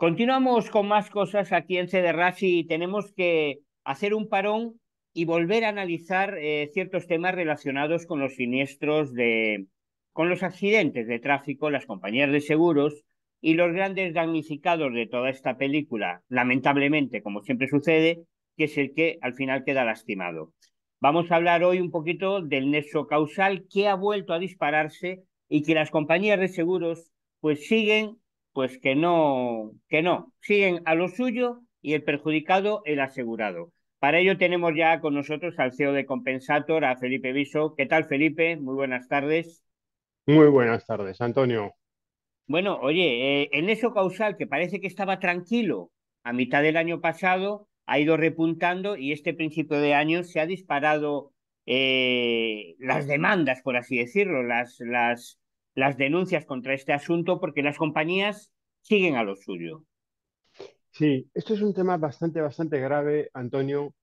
Continuamos con más cosas aquí en CDRAS y tenemos que hacer un parón y volver a analizar eh, ciertos temas relacionados con los siniestros de con los accidentes de tráfico, las compañías de seguros y los grandes damnificados de toda esta película, lamentablemente, como siempre sucede, que es el que al final queda lastimado. Vamos a hablar hoy un poquito del nexo causal que ha vuelto a dispararse y que las compañías de seguros pues siguen pues que no, que no, siguen a lo suyo y el perjudicado el asegurado. Para ello tenemos ya con nosotros al CEO de Compensator, a Felipe Viso. ¿Qué tal, Felipe? Muy buenas tardes. Muy buenas tardes, Antonio. Bueno, oye, eh, en eso causal que parece que estaba tranquilo a mitad del año pasado, ha ido repuntando y este principio de año se ha disparado eh, las demandas, por así decirlo, las, las, las denuncias contra este asunto porque las compañías siguen a lo suyo. Sí, esto es un tema bastante, bastante grave, Antonio,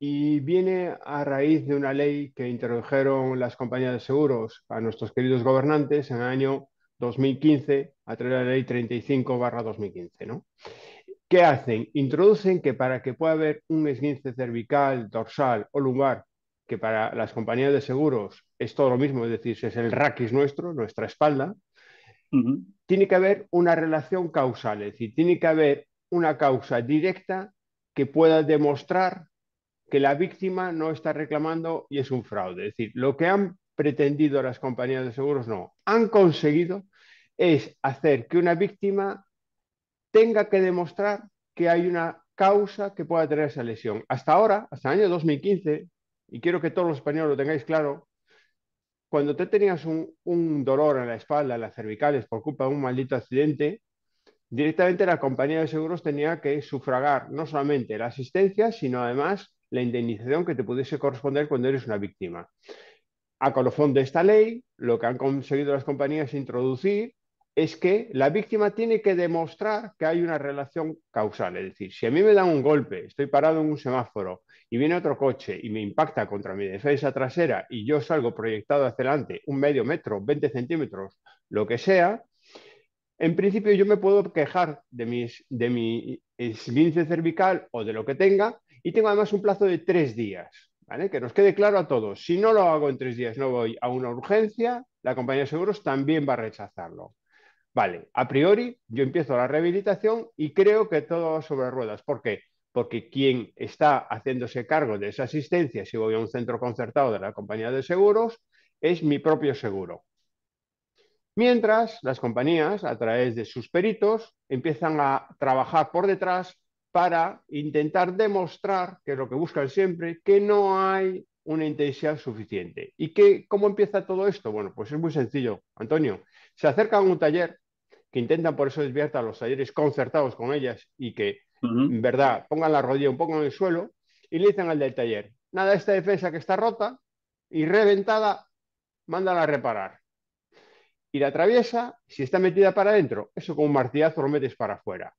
y viene a raíz de una ley que introdujeron las compañías de seguros a nuestros queridos gobernantes en el año 2015, a través de la ley 35 barra 2015, ¿no? ¿Qué hacen? Introducen que para que pueda haber un esguince cervical, dorsal o lumbar que para las compañías de seguros es todo lo mismo, es decir, es el raquis nuestro, nuestra espalda, tiene que haber una relación causal, es decir, tiene que haber una causa directa que pueda demostrar que la víctima no está reclamando y es un fraude. Es decir, lo que han pretendido las compañías de seguros no, han conseguido es hacer que una víctima tenga que demostrar que hay una causa que pueda tener esa lesión. Hasta ahora, hasta el año 2015, y quiero que todos los españoles lo tengáis claro, cuando te tenías un, dolor en la espalda, en las cervicales, por culpa de un maldito accidente, directamente la compañía de seguros tenía que sufragar no solamente la asistencia, sino además la indemnización que te pudiese corresponder cuando eres una víctima. A colofón de esta ley, lo que han conseguido las compañías es introducir es que la víctima tiene que demostrar que hay una relación causal. Es decir, si a mí me dan un golpe, estoy parado en un semáforo y viene otro coche y me impacta contra mi defensa trasera y yo salgo proyectado hacia adelante un medio metro, 20 centímetros, lo que sea, en principio yo me puedo quejar de, mi esguince cervical o de lo que tenga y tengo además un plazo de tres días. Que nos quede claro a todos, si no lo hago en tres días, no voy a una urgencia, la compañía de seguros también va a rechazarlo. Vale, a priori yo empiezo la rehabilitación y creo que todo va sobre ruedas. ¿Por qué? Porque quien está haciéndose cargo de esa asistencia, si voy a un centro concertado de la compañía de seguros, es mi propio seguro. Mientras las compañías, a través de sus peritos, empiezan a trabajar por detrás para intentar demostrar, que es lo que buscan siempre, que no hay una intensidad suficiente. ¿Y que cómo empieza todo esto? Bueno, pues es muy sencillo, Antonio. Se acerca a un taller que intentan por eso desviarte a los talleres concertados con ellas y que, en verdad, pongan la rodilla un poco en el suelo y le dicen al del taller, nada, esta defensa que está rota y reventada, mándala a reparar. Y la atraviesa, si está metida para adentro, eso con un martillazo lo metes para afuera.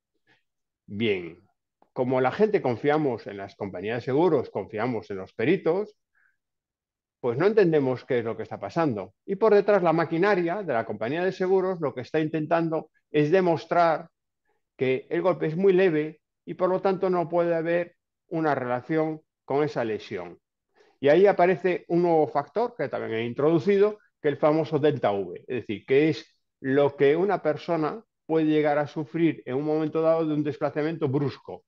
Bien, como la gente confiamos en las compañías de seguros, confiamos en los peritos, pues no entendemos qué es lo que está pasando. Y por detrás la maquinaria de la compañía de seguros lo que está intentando es demostrar que el golpe es muy leve y por lo tanto no puede haber una relación con esa lesión. Y ahí aparece un nuevo factor que también he introducido, que el famoso delta V, es decir, que es lo que una persona puede llegar a sufrir en un momento dado de un desplazamiento brusco.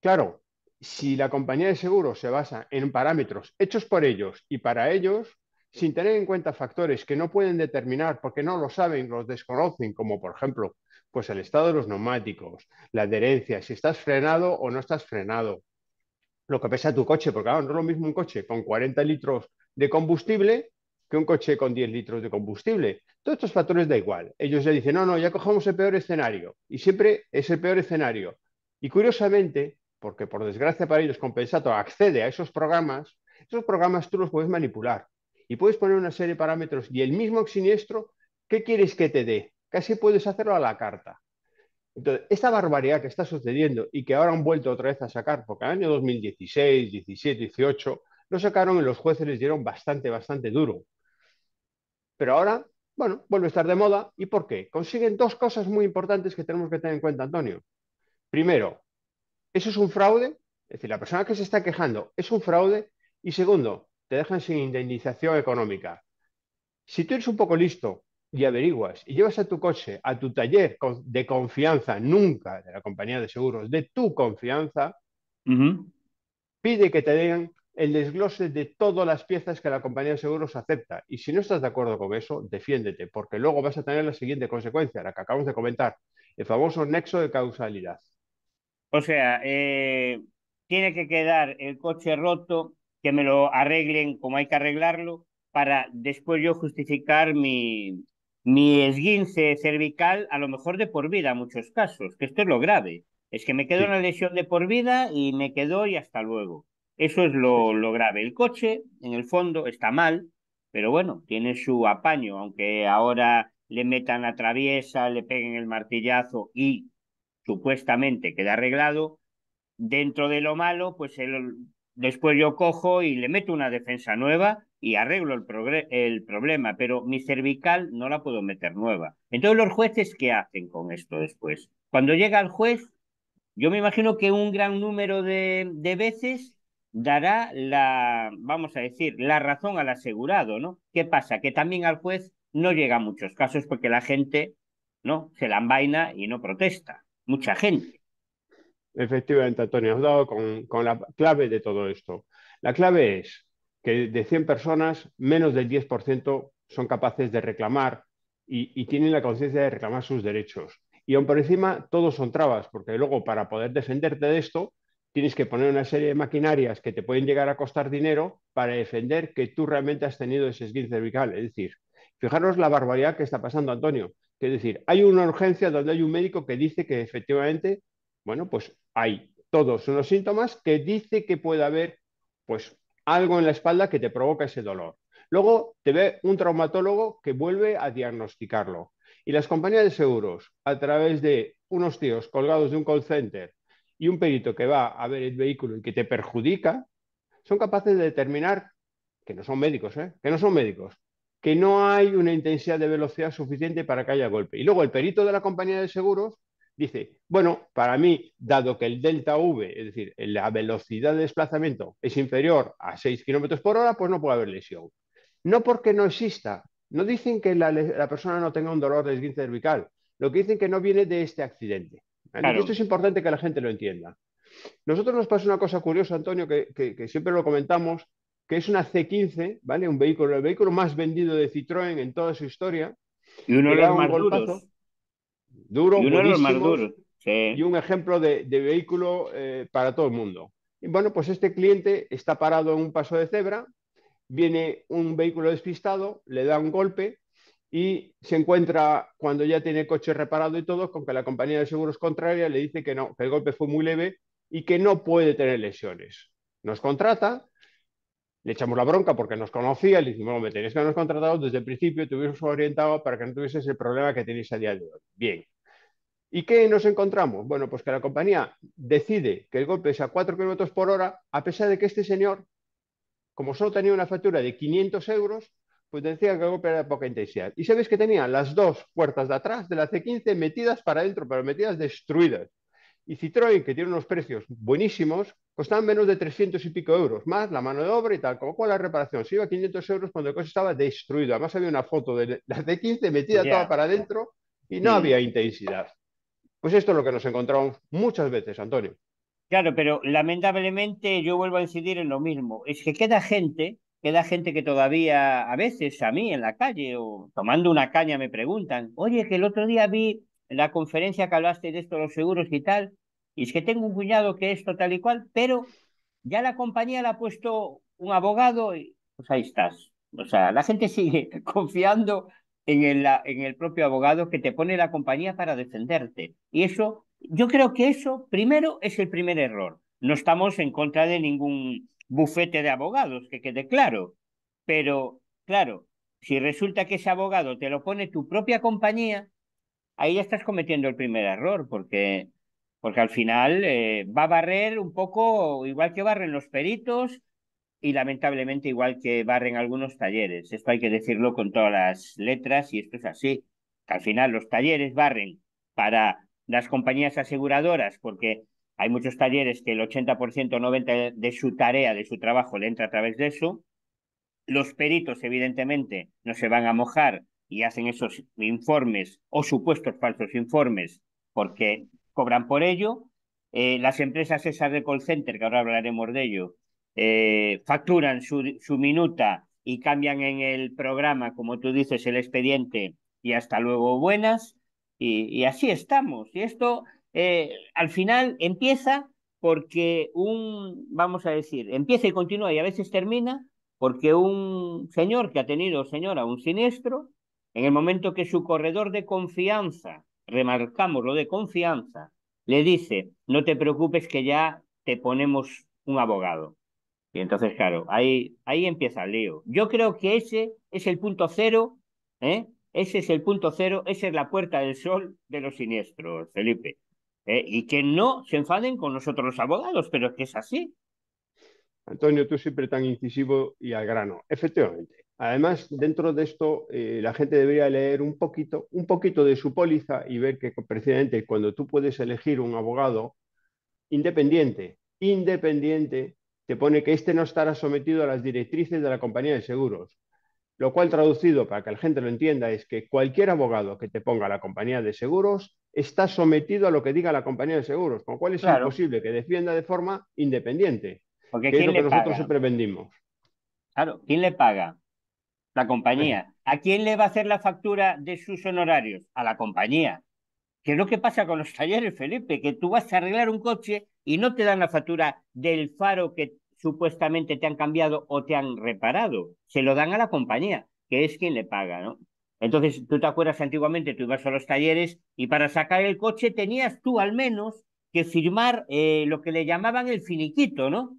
Claro, si la compañía de seguros se basa en parámetros hechos por ellos y para ellos, sin tener en cuenta factores que no pueden determinar porque no lo saben, los desconocen, como por ejemplo, pues el estado de los neumáticos, la adherencia, si estás frenado o no estás frenado, lo que pesa tu coche, porque claro, no es lo mismo un coche con 40 litros de combustible que un coche con 10 litros de combustible. Todos estos factores da igual. Ellos le dicen, no, no, ya cogemos el peor escenario. Y siempre es el peor escenario. Y curiosamente, porque por desgracia para ellos Compensato accede a esos programas, esos programas tú los puedes manipular y puedes poner una serie de parámetros y el mismo siniestro, ¿qué quieres que te dé? Casi puedes hacerlo a la carta. Entonces, esta barbaridad que está sucediendo y que ahora han vuelto otra vez a sacar, porque en el año 2016, 17, 18, lo sacaron y los jueces les dieron bastante, bastante duro. Pero ahora, bueno, vuelve a estar de moda. ¿Y por qué? Consiguen dos cosas muy importantes que tenemos que tener en cuenta, Antonio. Primero, ¿Eso es un fraude? Es decir, la persona que se está quejando es un fraude. Y segundo, te dejan sin indemnización económica. Si tú eres un poco listo y averiguas y llevas a tu coche a tu taller de confianza, nunca de la compañía de seguros, de tu confianza, pide que te den el desglose de todas las piezas que la compañía de seguros acepta. Y si no estás de acuerdo con eso, defiéndete, porque luego vas a tener la siguiente consecuencia, la que acabamos de comentar, el famoso nexo de causalidad. O sea, eh, tiene que quedar el coche roto, que me lo arreglen como hay que arreglarlo, para después yo justificar mi, mi esguince cervical, a lo mejor de por vida en muchos casos, que esto es lo grave. Es que me quedó una lesión de por vida y me quedó y hasta luego. Eso es lo, lo grave. El coche, en el fondo, está mal, pero bueno, tiene su apaño, aunque ahora le metan la traviesa, le peguen el martillazo y supuestamente queda arreglado. Dentro de lo malo, pues después yo cojo y le meto una defensa nueva y arreglo el, problema, pero mi cervical no la puedo meter nueva. Entonces, ¿los jueces qué hacen con esto después? Cuando llega el juez, yo me imagino que un gran número de, veces dará la, vamos a decir, la razón al asegurado, ¿no? ¿Qué pasa? Que también al juez no llega a muchos casos porque la gente, ¿no? Se la envaina y no protesta mucha gente. Efectivamente, Antonio, has dado con, la clave de todo esto. La clave es que de 100 personas, menos del 10% son capaces de reclamar y, y tienen la conciencia de reclamar sus derechos. Y aún por encima, todos son trabas, porque luego para poder defenderte de esto, tienes que poner una serie de maquinarias que te pueden llegar a costar dinero para defender que tú realmente has tenido ese esguince cervical. Es decir, fijaros la barbaridad que está pasando, Antonio. Es decir, hay una urgencia donde hay un médico que dice que efectivamente, bueno, pues hay todos unos síntomas que dice que puede haber, pues, algo en la espalda que te provoca ese dolor. Luego te ve un traumatólogo que vuelve a diagnosticarlo. Y las compañías de seguros, a través de unos tíos colgados de un call center y un perito que va a ver el vehículo y que te perjudica, son capaces de determinar, que no son médicos, ¿eh? que no son médicos, que no hay una intensidad de velocidad suficiente para que haya golpe. Y luego el perito de la compañía de seguros dice, bueno, para mí, dado que el delta V, es decir, la velocidad de desplazamiento es inferior a 6 km por hora, pues no puede haber lesión. No porque no exista, no dicen que la, persona no tenga un dolor de esguince cervical, lo que dicen que no viene de este accidente. Esto es importante que la gente lo entienda. Nosotros nos pasa una cosa curiosa, Antonio, que siempre lo comentamos, que es una C15, ¿vale? Un vehículo, el vehículo más vendido de Citroën en toda su historia. Y uno de los más duros. Duro, y uno más Y un ejemplo de, vehículo eh, para todo el mundo. Y bueno, pues este cliente está parado en un paso de cebra, viene un vehículo despistado, le da un golpe y se encuentra, cuando ya tiene coche reparado y todo, con que la compañía de seguros contraria le dice que no, que el golpe fue muy leve y que no puede tener lesiones. Nos contrata, le echamos la bronca porque nos conocía y le dijimos, hombre, tenéis que habernos contratado desde el principio, te hubiésemos orientado para que no tuvieses el problema que tenéis a día de hoy. Bien. ¿Y qué nos encontramos? Bueno, pues que la compañía decide que el golpe sea a 4 kilómetros por hora, a pesar de que este señor, como solo tenía una factura de 500 euros, pues decía que el golpe era de poca intensidad. Y sabéis que tenía las dos puertas de atrás de la C15 metidas para adentro, pero metidas destruidas. Y Citroën, que tiene unos precios buenísimos, costaban menos de 300 y pico euros, más la mano de obra y tal, como cual la reparación. Se iba a 500 euros cuando el coche estaba destruido. Además había una foto de la de 15 metida toda para adentro y no había intensidad. Pues esto es lo que nos encontramos muchas veces, Antonio. Claro, pero lamentablemente yo vuelvo a incidir en lo mismo. Es que queda gente, queda gente que todavía a veces a mí en la calle o tomando una caña me preguntan, oye, que el otro día vi la conferencia que hablaste de esto, los seguros y tal, y es que tengo un cuñado que es total y cual, pero ya la compañía la ha puesto un abogado y pues ahí estás. O sea, la gente sigue confiando en el, en el propio abogado que te pone la compañía para defenderte. Y eso, yo creo que eso primero es el primer error. No estamos en contra de ningún bufete de abogados, que quede claro. Pero, claro, si resulta que ese abogado te lo pone tu propia compañía, ahí ya estás cometiendo el primer error, porque porque al final eh, va a barrer un poco igual que barren los peritos y lamentablemente igual que barren algunos talleres. Esto hay que decirlo con todas las letras y esto es así. Que al final los talleres barren para las compañías aseguradoras porque hay muchos talleres que el 80% o 90% de su tarea, de su trabajo, le entra a través de eso. Los peritos, evidentemente, no se van a mojar y hacen esos informes o supuestos falsos informes porque cobran por ello. Eh, las empresas esas de call center, que ahora hablaremos de ello, eh, facturan su, minuta y cambian en el programa, como tú dices, el expediente y hasta luego buenas. Y, así estamos. Y esto eh, al final empieza porque un, vamos a decir, empieza y continúa y a veces termina porque un señor que ha tenido, señora, un siniestro, en el momento que su corredor de confianza remarcamos lo de confianza, le dice, no te preocupes que ya te ponemos un abogado. Y entonces, claro, ahí, ahí empieza el lío. Yo creo que ese es el punto cero, ¿eh? ese es el punto cero, esa es la puerta del sol de los siniestros, Felipe. ¿eh? Y que no se enfaden con nosotros los abogados, pero es que es así. Antonio, tú siempre tan incisivo y al grano. Efectivamente, Además, dentro de esto, eh, la gente debería leer un poquito, un poquito de su póliza y ver que precisamente cuando tú puedes elegir un abogado independiente, independiente, te pone que éste no estará sometido a las directrices de la compañía de seguros. Lo cual traducido para que la gente lo entienda es que cualquier abogado que te ponga la compañía de seguros está sometido a lo que diga la compañía de seguros, con lo cual es imposible que defienda de forma independiente, Porque que es lo que nosotros siempre Claro, ¿quién le paga? La compañía. ¿A quién le va a hacer la factura de sus honorarios? A la compañía. ¿Qué es lo que pasa con los talleres, Felipe? Que tú vas a arreglar un coche y no te dan la factura del faro que supuestamente te han cambiado o te han reparado. Se lo dan a la compañía, que es quien le paga, ¿no? Entonces, tú te acuerdas antiguamente, tú ibas a los talleres y para sacar el coche tenías tú al menos que firmar eh, lo que le llamaban el finiquito, ¿no?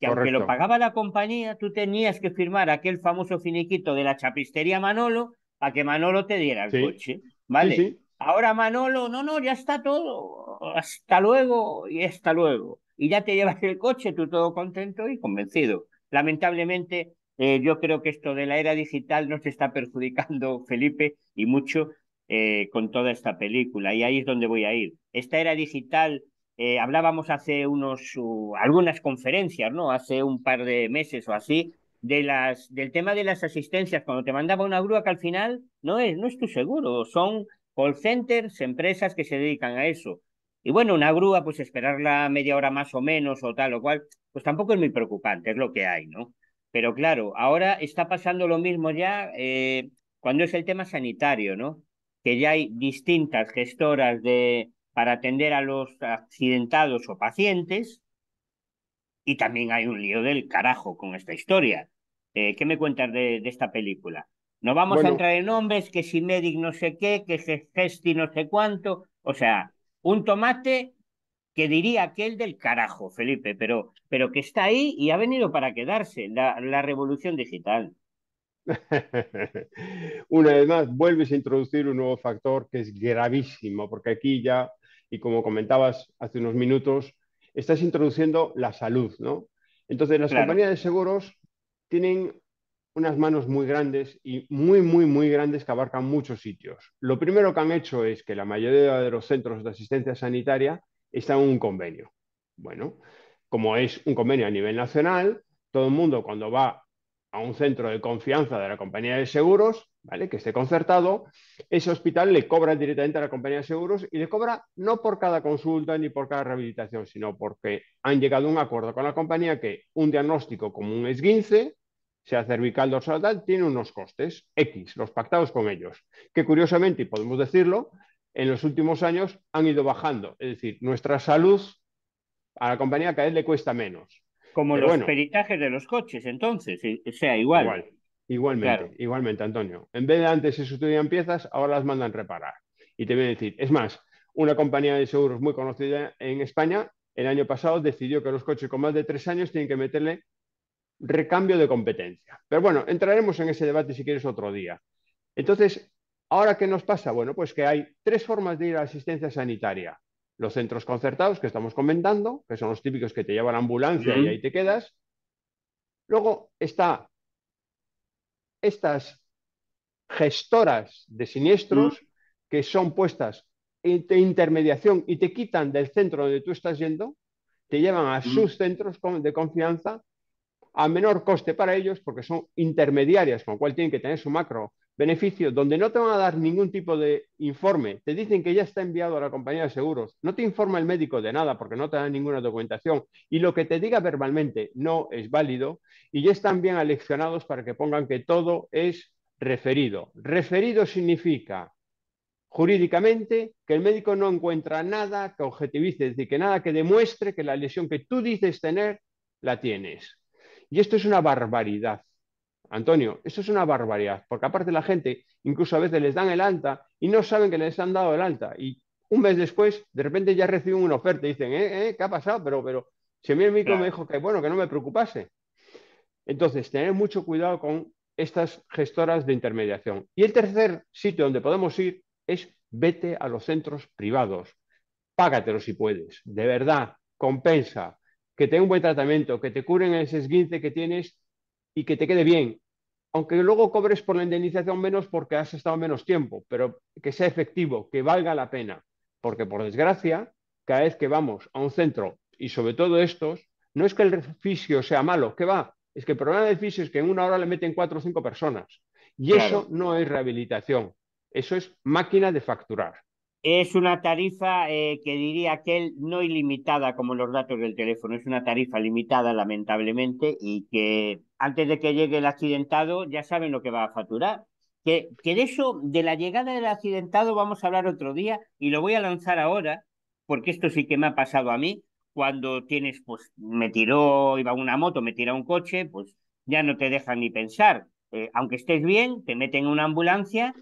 que aunque lo pagaba la compañía, tú tenías que firmar aquel famoso finiquito de la chapistería Manolo para que Manolo te diera el coche. ¿Vale? Ahora Manolo, no, no, ya está todo. Hasta luego y hasta luego. Y ya te llevas el coche, tú todo contento y convencido. Lamentablemente, eh, yo creo que esto de la era digital nos está perjudicando, Felipe, y mucho eh, con toda esta película. Y ahí es donde voy a ir. Esta era digital eh, hablábamos hace unos, uh, algunas conferencias, ¿no? Hace un par de meses o así, de las, del tema de las asistencias, cuando te mandaba una grúa que al final no es, no es tu seguro, son call centers, empresas que se dedican a eso. Y bueno, una grúa, pues esperarla media hora más o menos o tal o cual, pues tampoco es muy preocupante, es lo que hay, ¿no? Pero claro, ahora está pasando lo mismo ya eh, cuando es el tema sanitario, ¿no? Que ya hay distintas gestoras de, para atender a los accidentados o pacientes. Y también hay un lío del carajo con esta historia. Eh, ¿Qué me cuentas de, esta película? No vamos a entrar en nombres, que si Medic no sé qué, que si Gesti no sé cuánto. O sea, un tomate que diría aquel del carajo, Felipe, pero, pero que está ahí y ha venido para quedarse, la, la revolución digital. Una vez más, vuelves a introducir un nuevo factor que es gravísimo, porque aquí ya y como comentabas hace unos minutos, estás introduciendo la salud, ¿no? Entonces, las compañías de seguros tienen unas manos muy grandes y muy, muy, muy grandes que abarcan muchos sitios. Lo primero que han hecho es que la mayoría de los centros de asistencia sanitaria están en un convenio. Bueno, como es un convenio a nivel nacional, todo el mundo cuando va a un centro de confianza de la compañía de seguros ¿vale? que esté concertado, ese hospital le cobra directamente a la compañía de seguros y le cobra no por cada consulta ni por cada rehabilitación, sino porque han llegado a un acuerdo con la compañía que un diagnóstico como un esguince, sea cervical, dorsal, tiene unos costes X, los pactados con ellos, que curiosamente, y podemos decirlo, en los últimos años han ido bajando. Es decir, nuestra salud a la compañía cada vez le cuesta menos. Como los peritajes de los coches, entonces, sea, igual. Igualmente, igualmente, Antonio. En vez de antes se sustituían piezas, ahora las mandan reparar. Y te voy a decir, es más, una compañía de seguros muy conocida en España, el año pasado decidió que los coches con más de tres años tienen que meterle recambio de competencia. Pero bueno, entraremos en ese debate si quieres otro día. Entonces, ¿ahora qué nos pasa? Bueno, pues que hay tres formas de ir a asistencia sanitaria. Los centros concertados que estamos comentando, que son los típicos que te llevan a ambulancia y ahí te quedas. Luego está estas gestoras de siniestros mm. que son puestas en intermediación y te quitan del centro donde tú estás yendo, te llevan a mm. sus centros de confianza a menor coste para ellos porque son intermediarias, con lo cual tienen que tener su macro beneficio donde no te van a dar ningún tipo de informe, te dicen que ya está enviado a la compañía de seguros, no te informa el médico de nada porque no te dan ninguna documentación y lo que te diga verbalmente no es válido y ya están bien aleccionados para que pongan que todo es referido. Referido significa jurídicamente que el médico no encuentra nada que objetivice, es decir, que nada que demuestre que la lesión que tú dices tener la tienes. Y esto es una barbaridad. Antonio, eso es una barbaridad, porque aparte la gente, incluso a veces les dan el alta y no saben que les han dado el alta. Y un mes después, de repente ya reciben una oferta y dicen, ¿eh? eh ¿Qué ha pasado? Pero, pero, si a mí el micro me dijo que, bueno, que no me preocupase. Entonces, tener mucho cuidado con estas gestoras de intermediación. Y el tercer sitio donde podemos ir es vete a los centros privados. Págatelo si puedes, de verdad, compensa, que tenga un buen tratamiento, que te curen ese esguince que tienes y que te quede bien. Aunque luego cobres por la indemnización menos porque has estado menos tiempo, pero que sea efectivo, que valga la pena. Porque por desgracia, cada vez que vamos a un centro, y sobre todo estos, no es que el fisio sea malo, que va, es que el problema del fisio es que en una hora le meten cuatro o cinco personas. Y eso no es rehabilitación, eso es máquina de facturar. Es una tarifa eh, que diría que no ilimitada como los datos del teléfono, es una tarifa limitada lamentablemente y que antes de que llegue el accidentado ya saben lo que va a facturar. Que, que de eso, de la llegada del accidentado vamos a hablar otro día y lo voy a lanzar ahora porque esto sí que me ha pasado a mí. Cuando tienes, pues me tiró, iba una moto, me tira un coche, pues ya no te dejan ni pensar. Eh, aunque estés bien, te meten en una ambulancia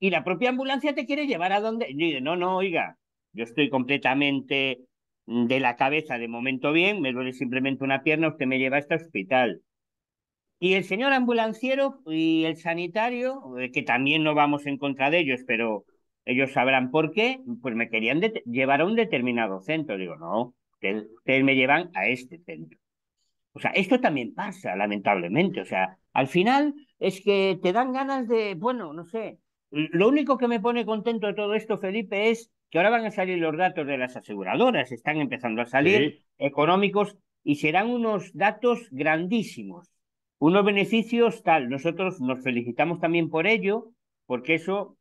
y la propia ambulancia te quiere llevar a donde. digo, no, no, oiga, yo estoy completamente de la cabeza, de momento bien, me duele simplemente una pierna, usted me lleva a este hospital. Y el señor ambulanciero y el sanitario, eh, que también no vamos en contra de ellos, pero ellos sabrán por qué, pues me querían llevar a un determinado centro. Digo, no, ustedes, ustedes me llevan a este centro. O sea, esto también pasa, lamentablemente. O sea, al final es que te dan ganas de, bueno, no sé, lo único que me pone contento de todo esto, Felipe, es que ahora van a salir los datos de las aseguradoras, están empezando a salir económicos y serán unos datos grandísimos, unos beneficios tal. Nosotros nos felicitamos también por ello, porque eso,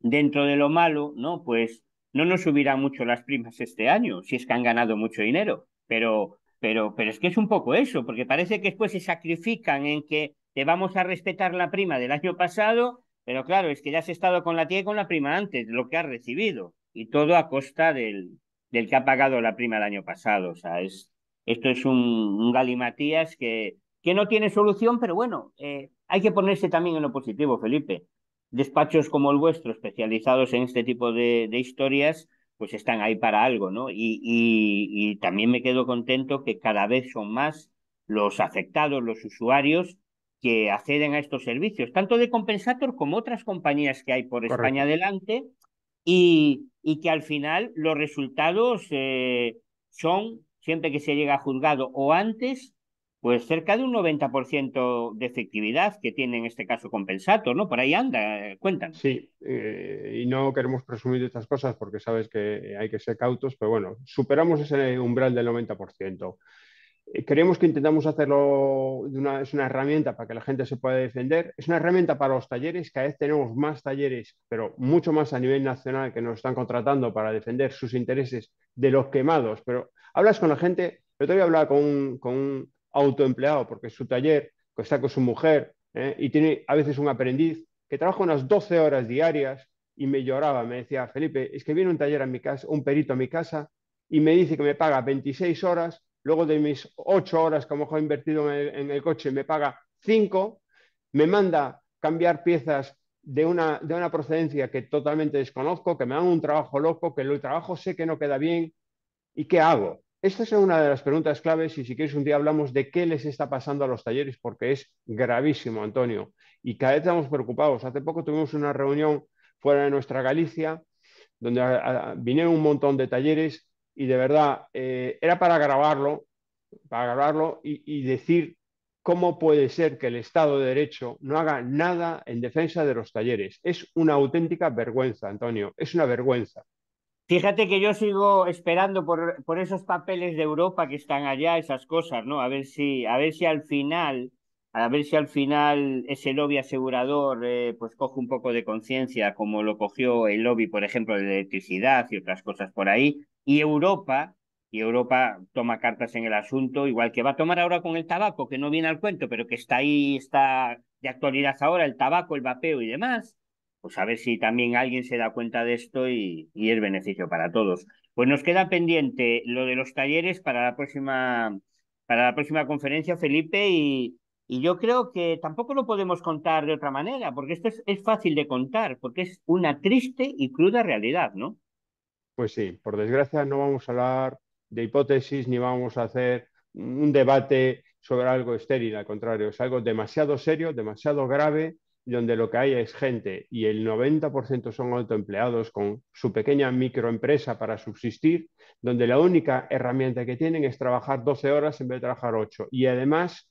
dentro de lo malo, ¿no? Pues no nos subirá mucho las primas este año, si es que han ganado mucho dinero, pero, pero, pero es que es un poco eso, porque parece que después se sacrifican en que te vamos a respetar la prima del año pasado pero claro, es que ya has estado con la tía y con la prima antes, lo que has recibido. Y todo a costa del, del que ha pagado la prima el año pasado. O sea, esto es un, galimatías que, que no tiene solución, pero bueno, eh, hay que ponerse también en lo positivo, Felipe. Despachos como el vuestro, especializados en este tipo de, historias, pues están ahí para algo, ¿no? Y, y también me quedo contento que cada vez son más los afectados, los usuarios, que acceden a estos servicios, tanto de Compensator como otras compañías que hay por España adelante, y, y, que al final los resultados eh, son, siempre que se llega a juzgado o antes, pues cerca de un 90% de efectividad que tiene en este caso Compensator, ¿no? Por ahí anda, eh, cuentan. Sí, eh, y no queremos presumir de estas cosas porque sabes que hay que ser cautos, pero bueno, superamos ese umbral del 90%. Creemos que intentamos hacerlo, es una herramienta para que la gente se pueda defender, es una herramienta para los talleres, cada vez tenemos más talleres, pero mucho más a nivel nacional que nos están contratando para defender sus intereses de los quemados. Pero hablas con la gente, yo te voy a hablar con un, con autoempleado, porque su taller, está con su mujer ¿eh? y tiene a veces un aprendiz que trabaja unas 12 horas diarias y me lloraba, me decía, Felipe, es que viene un taller a mi casa, un perito a mi casa y me dice que me paga 26 horas luego de mis ocho horas que a he invertido en el, coche me paga cinco, me manda cambiar piezas de una, de una procedencia que totalmente desconozco, que me dan un trabajo loco, que el trabajo sé que no queda bien, ¿y qué hago? Esta es una de las preguntas claves y si quieres un día hablamos de qué les está pasando a los talleres porque es gravísimo, Antonio. Y cada vez estamos preocupados. Hace poco tuvimos una reunión fuera de nuestra Galicia donde vinieron un montón de talleres y de verdad, eh, era para grabarlo, para grabarlo y, decir cómo puede ser que el Estado de Derecho no haga nada en defensa de los talleres. Es una auténtica vergüenza, Antonio, es una vergüenza. Fíjate que yo sigo esperando por, esos papeles de Europa que están allá, esas cosas, ¿no? A ver si, a ver si al final a ver si al final ese lobby asegurador eh, pues coge un poco de conciencia como lo cogió el lobby, por ejemplo, de electricidad y otras cosas por ahí, y Europa, y Europa toma cartas en el asunto, igual que va a tomar ahora con el tabaco, que no viene al cuento, pero que está ahí, está de actualidad ahora, el tabaco, el vapeo y demás. Pues a ver si también alguien se da cuenta de esto y, es beneficio para todos. Pues nos queda pendiente lo de los talleres para la próxima, para la próxima conferencia, Felipe, y, y yo creo que tampoco lo podemos contar de otra manera, porque esto es fácil de contar, porque es una triste y cruda realidad, ¿no? Pues sí, por desgracia no vamos a hablar de hipótesis ni vamos a hacer un debate sobre algo estéril, al contrario, es algo demasiado serio, demasiado grave, donde lo que hay es gente y el 90% son autoempleados con su pequeña microempresa para subsistir, donde la única herramienta que tienen es trabajar 12 horas en vez de trabajar 8. Y además,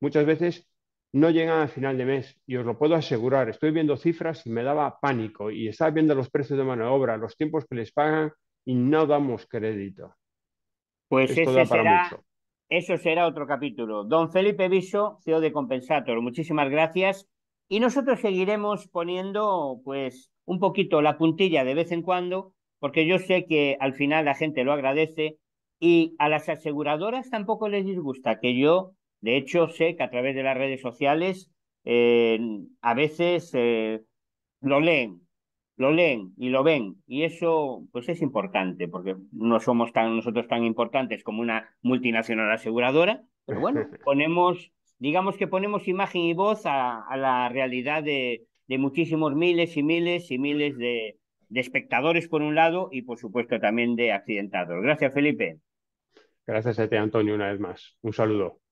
muchas veces no llegan a final de mes y os lo puedo asegurar. Estoy viendo cifras y me daba pánico y estaba viendo los precios de mano de obra, los tiempos que les pagan y no damos crédito. Pues eso será otro capítulo. Don Felipe Viso, CEO de Compensator, muchísimas gracias. Y nosotros seguiremos poniendo pues un poquito la puntilla de vez en cuando, porque yo sé que al final la gente lo agradece y a las aseguradoras tampoco les disgusta que yo de hecho, sé que a través de las redes sociales eh, a veces eh, lo leen, lo leen y lo ven. Y eso pues es importante, porque no somos tan, nosotros tan importantes como una multinacional aseguradora, pero bueno, ponemos, digamos que ponemos imagen y voz a, la realidad de, muchísimos miles y miles y miles de, de espectadores por un lado y por supuesto también de accidentados. Gracias, Felipe. Gracias a ti, Antonio, una vez más. Un saludo.